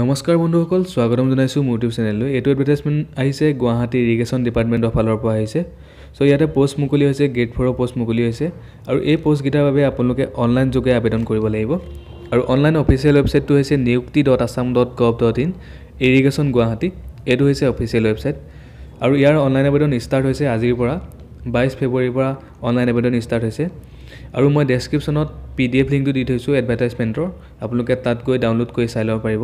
নমস্কাৰ বন্ধুসকল স্বাগতম জনাইছোঁ মোৰ ইউটিউব চেনেললৈ এইটো এডভাৰটাইজমেণ্ট আহিছে গুৱাহাটী ইৰিগেশ্যন ডিপাৰ্টমেণ্টৰ ফালৰ পৰা আহিছে চ' ইয়াতে প'ষ্ট মুকলি হৈছে গে'ট ফ'ৰৰ প'ষ্ট মুকলি হৈছে আৰু এই প'ষ্টকেইটাৰ বাবে আপোনালোকে অনলাইন যোগে আবেদন কৰিব লাগিব আৰু অনলাইন অফিচিয়েল ৱেবছাইটটো হৈছে Niyukti dot Assam dot gov dot in irrigation Guwahati এইটো হৈছে অফিচিয়েল ৱেবছাইট আৰু ইয়াৰ অনলাইন আবেদন ষ্টাৰ্ট হৈছে আজিৰ পৰা বাইছ ফেব্ৰুৱাৰীৰ পৰা অনলাইন আবেদন ষ্টাৰ্ট হৈছে আৰু মই ডেছক্ৰিপশ্যনত পি ডি এফ লিংকটো দি থৈছোঁ এডভাৰটাইজমেণ্টৰ আপোনালোকে তাত গৈ ডাউনলোড কৰি চাই ল'ব পাৰিব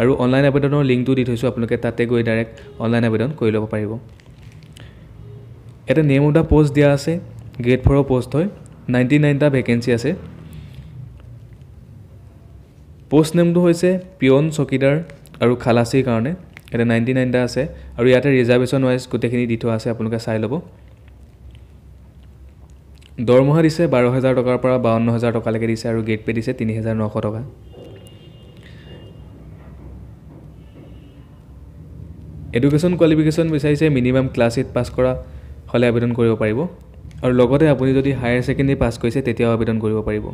আৰু অনলাইন আবেদনৰ লিংকটো দি থৈছোঁ আপোনালোকে তাতে গৈ ডাইৰেক্ট অনলাইন আবেদন কৰি ল'ব পাৰিব এটা নেম অফ পোষ্ট দিয়া আছে গ্ৰেড ফ'ৰৰ পোষ্ট হয় নাইণ্টি নাইনটা ভেকেঞ্চি আছে পোষ্ট নেমটো হৈছে পিয়ন চকীদাৰ আৰু খালাচীৰ কাৰণে এটা নাইণ্টি নাইনটা আছে আৰু ইয়াতে ৰিজাৰ্ভেশ্যন ৱাইজ গোটেইখিনি দি থোৱা আছে আপোনালোকে চাই ল'ব দৰমহা দিছে বাৰ হেজাৰ টকাৰ পৰা বাৱন্ন হাজাৰ টকালৈকে দিছে আৰু গেট পে' দিছে তিনি হেজাৰ নশ টকা এডুকেশ্যন কোৱালিফিকেশ্যন বিচাৰিছে মিনিমাম ক্লাছ এইট পাছ কৰা হ'লে আবেদন কৰিব পাৰিব আৰু লগতে আপুনি যদি হায়াৰ ছেকেণ্ডেৰী পাছ কৰিছে তেতিয়াও আবেদন কৰিব পাৰিব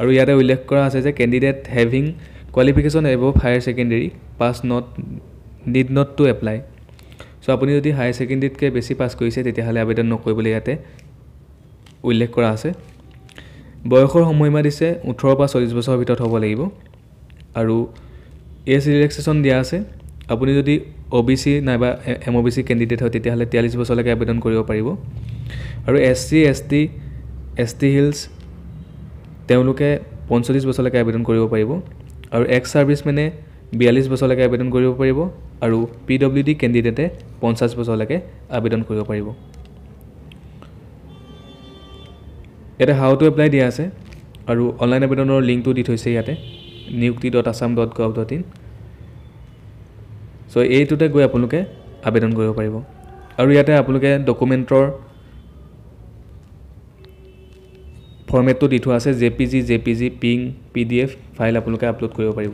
আৰু ইয়াতে উল্লেখ কৰা আছে যে candidate having qualification above higher secondary pass not need not to apply so' আপুনি যদি হায়াৰ ছেকেণ্ডেৰীতকৈ বেছি পাছ কৰিছে তেতিয়াহ'লে আবেদন নকৰিবলৈ ইয়াতে উল্লেখ কৰা আছে বয়সৰ সময়সীমা দিছে ওঠৰৰ পৰা চল্লিছ বছৰৰ ভিতৰত হ'ব লাগিব আৰু এজ ৰিলেক্সেশ্যন দিয়া আছে আপুনি যদি অ' বি চি নাইবা M O' B C candidate হয় তেতিয়াহ'লে তিয়াল্লিছ বছৰলৈকে আবেদন কৰিব পাৰিব আৰু S C S T S T hills তেওঁলোকে পঞ্চল্লিছ বছৰলৈকে আবেদন কৰিব পাৰিব আৰু এক্স ছাৰ্ভিচমেনে বিয়াল্লিছ বছৰলৈকে আবেদন কৰিব পাৰিব আৰু পি ডব্লিউ ডি কেণ্ডিডেটে পঞ্চাছ বছৰলৈকে আবেদন কৰিব পাৰিব ইয়াতে হাউ টু এপ্লাই দিয়া আছে আৰু অনলাইন আবেদনৰ লিংকটো দি থৈছে ইয়াতে Niyukti dot Assam dot gov dot in so' এইটোতে গৈ আপোনালোকে আবেদন কৰিব পাৰিব আৰু ইয়াতে আপোনালোকে ডকুমেণ্টৰ ফৰ্মেটটো দি থোৱা আছে J P G J P G PNG P D F file আপোনালোকে আপলোড কৰিব পাৰিব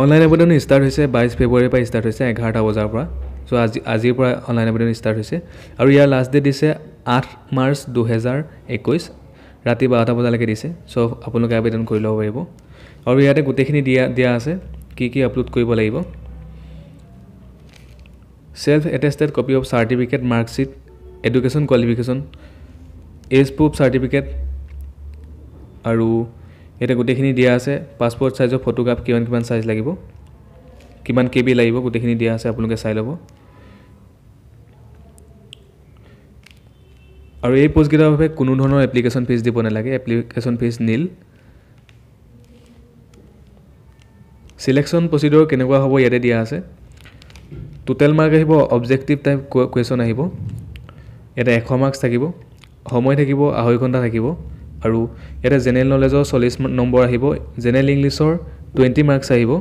অনলাইন আবেদন ষ্টাৰ্ট হৈছে বাইছ ফেব্ৰুৱাৰীৰ পৰা ষ্টাৰ্ট হৈছে এঘাৰটা বজাৰ পৰা চ' আজি আজিৰ পৰা অনলাইন আবেদন ষ্টাৰ্ট হৈছে আৰু ইয়াৰ লাষ্ট ডেট দিছে আঠ মাৰ্চ দুহেজাৰ একৈছ ৰাতি বাৰটা বজালৈকে দিছে চ' আপোনালোকে আবেদন কৰি ল'ব পাৰিব আৰু ইয়াতে গোটেইখিনি দিয়া দিয়া আছে কি কি আপলোড কৰিব লাগিব self attested copy of certificate marksheet education qualification age proof certificate আৰু ইয়াতে গোটেইখিনি দিয়া আছে পাছপৰ্ট চাইজৰ ফটোগ্ৰাফ কিমান কিমান চাইজ লাগিব কিমান কে বি লাগিব গোটেইখিনি দিয়া আছে আপোনালোকে চাই ল'ব আৰু এই পোষ্টকেইটাৰ বাবে কোনো ধৰণৰ এপ্লিকেশ্যন ফিজ দিব নালাগে এপ্লিকেশ্যন ফিজ নীল চিলেকশ্যন প্ৰচিডিঅ'ৰ কেনেকুৱা হ'ব ইয়াতে দিয়া আছে টোটেল মাৰ্ক আহিব অবজেক্টিভ টাইপ কুৱেশ্যন আহিব ইয়াতে এশ মাৰ্কছ থাকিব সময় থাকিব আঢ়ৈ ঘণ্টা থাকিব আৰু ইয়াতে জেনেৰেল নলেজৰ চল্লিছ নম্বৰ আহিব জেনেৰেল ইংলিছৰ টুৱেণ্টি মাৰ্কছ আহিব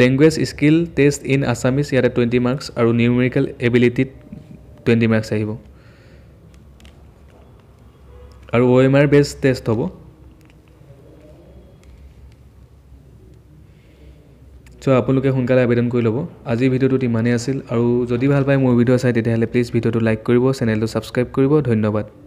language skill test in Assamese ইয়াতে টুৱেণ্টি মাৰ্কছ আৰু নিউমেৰিকেল এবিলিটিত টুৱেণ্টি মাৰ্কছ আহিব আৰু O' M R based test হ'ব চ' আপোনালোকে সোনকালে আবেদন কৰি ল'ব আজিৰ ভিডিঅ'টোত ইমানেই আছিল আৰু যদি ভাল পায় মোৰ ভিডিঅ' চাই তেতিয়াহ'লে প্লিজ ভিডিঅ'টো লাইক কৰিব চেনেলটো ছাবস্ক্ৰাইব কৰিব ধন্যবাদ